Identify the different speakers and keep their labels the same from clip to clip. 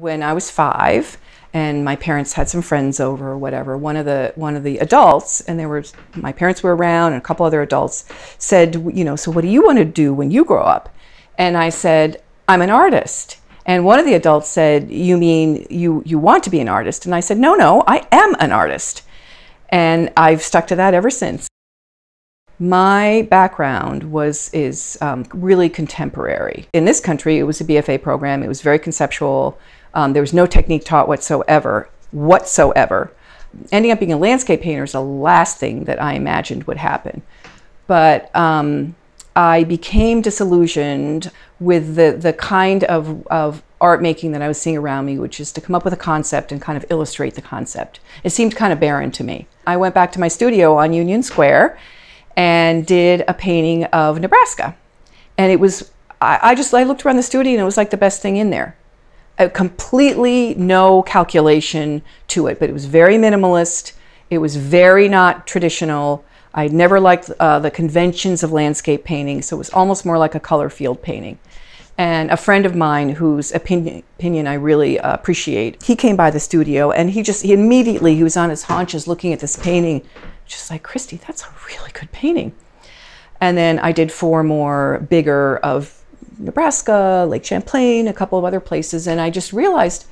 Speaker 1: when I was five, and my parents had some friends over or whatever one of the one of the adults and there were my parents were around and a couple other adults said you know so what do you want to do when you grow up and i said i'm an artist and one of the adults said you mean you you want to be an artist and i said no no i am an artist and i've stuck to that ever since my background was is um, really contemporary. In this country, it was a BFA program. It was very conceptual. Um, there was no technique taught whatsoever, whatsoever. Ending up being a landscape painter is the last thing that I imagined would happen. But um, I became disillusioned with the, the kind of, of art making that I was seeing around me, which is to come up with a concept and kind of illustrate the concept. It seemed kind of barren to me. I went back to my studio on Union Square and did a painting of Nebraska. And it was, I, I just, I looked around the studio and it was like the best thing in there. A completely no calculation to it, but it was very minimalist. It was very not traditional. I never liked uh, the conventions of landscape painting, so it was almost more like a color field painting. And a friend of mine whose opinion, opinion I really uh, appreciate, he came by the studio and he just, he immediately, he was on his haunches looking at this painting just like, Christy, that's a really good painting. And then I did four more bigger of Nebraska, Lake Champlain, a couple of other places. And I just realized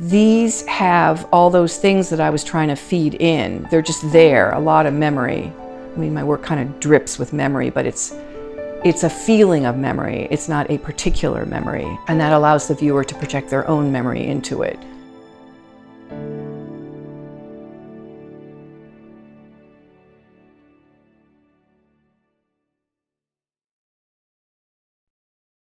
Speaker 1: these have all those things that I was trying to feed in. They're just there, a lot of memory. I mean, my work kind of drips with memory, but it's, it's a feeling of memory. It's not a particular memory. And that allows the viewer to project their own memory into it.